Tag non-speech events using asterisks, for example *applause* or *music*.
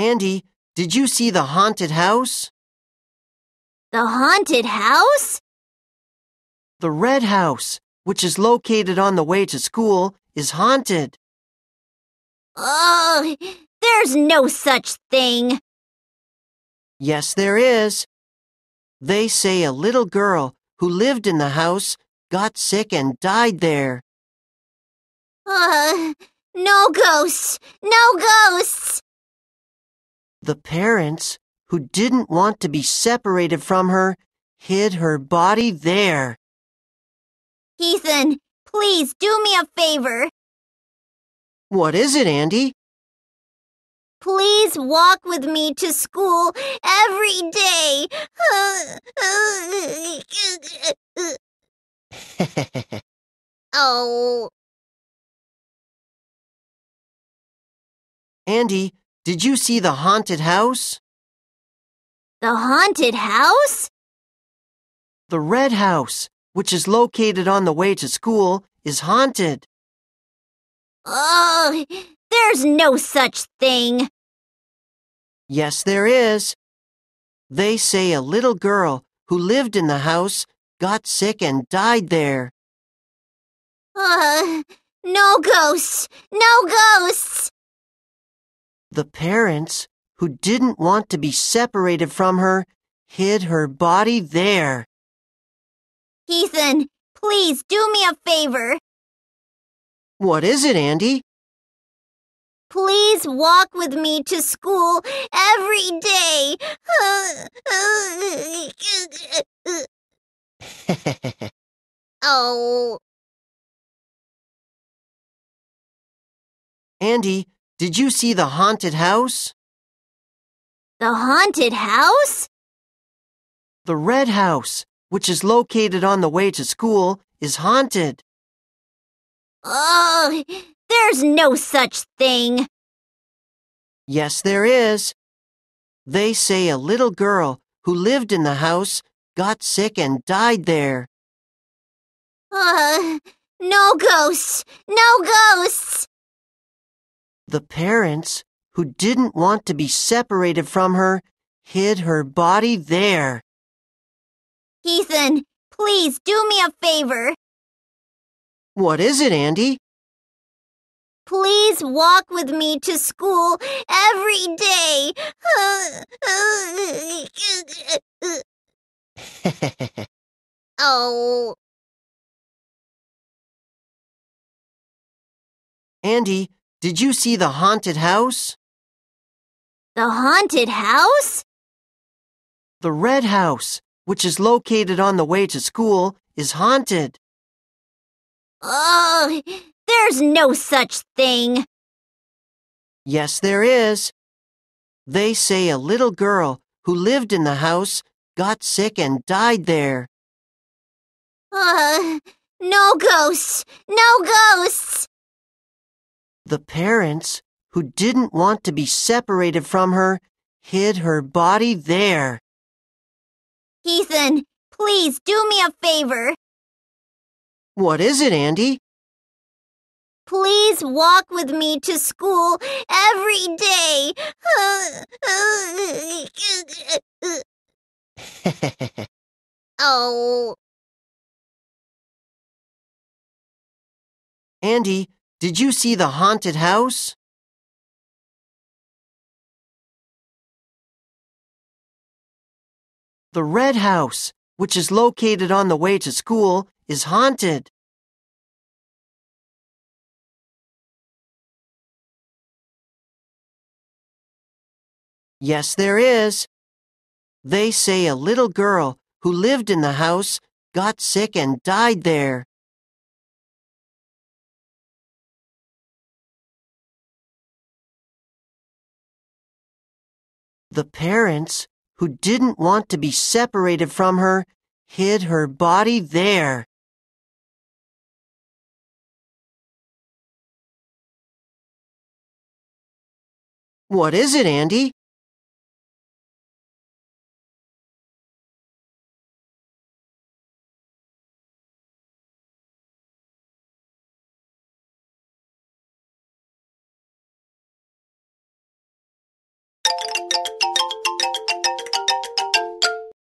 Andy, did you see the haunted house? The haunted house? The red house, which is located on the way to school, is haunted. Oh, there's no such thing. Yes, there is. They say a little girl who lived in the house got sick and died there. Uh, no ghosts! No ghosts! The parents, who didn't want to be separated from her, hid her body there. Ethan, please do me a favor. What is it, Andy? Please walk with me to school every day. *laughs* oh. Andy, did you see the haunted house? The haunted house? The red house, which is located on the way to school, is haunted. Oh, there's no such thing. Yes, there is. They say a little girl who lived in the house got sick and died there. Uh, no ghosts! No ghosts! The parents, who didn't want to be separated from her, hid her body there. Ethan, please do me a favor. What is it, Andy? Please walk with me to school every day. *laughs* oh. Andy, did you see the haunted house? The haunted house? The red house, which is located on the way to school, is haunted. Oh, there's no such thing. Yes, there is. They say a little girl who lived in the house got sick and died there. Uh, no ghosts! No ghosts! The parents, who didn't want to be separated from her, hid her body there. Ethan, please do me a favor. What is it, Andy? Please walk with me to school every day. *laughs* oh. Andy, did you see the haunted house? The haunted house? The red house, which is located on the way to school, is haunted. Oh, there's no such thing. Yes, there is. They say a little girl who lived in the house got sick and died there. Uh, no ghosts! No ghosts! The parents, who didn't want to be separated from her, hid her body there. Ethan, please do me a favor. What is it, Andy? Please walk with me to school every day. *laughs* oh. Andy, did you see the haunted house? The red house, which is located on the way to school, is haunted. Yes, there is. They say a little girl who lived in the house got sick and died there. The parents, who didn't want to be separated from her, hid her body there. What is it, Andy?